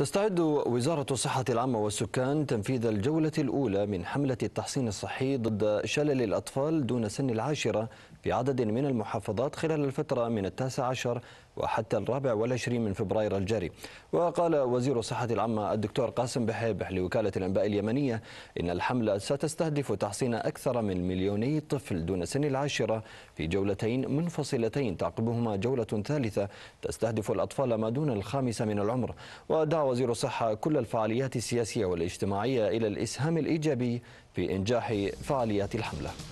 تستعد وزارة الصحة العامة والسكان تنفيذ الجولة الأولى من حملة التحصين الصحي ضد شلل الأطفال دون سن العاشرة في عدد من المحافظات خلال الفترة من التاسع عشر وحتى الرابع والعشرين من فبراير الجاري وقال وزير الصحة العامة الدكتور قاسم بحيبح لوكالة الأنباء اليمنية إن الحملة ستستهدف تحصين أكثر من مليوني طفل دون سن العاشرة في جولتين منفصلتين تعقبهما جولة ثالثة تستهدف الأطفال ما دون الخامسة من العمر ودعوة وزير الصحة كل الفعاليات السياسية والاجتماعية إلى الإسهام الإيجابي في إنجاح فعاليات الحملة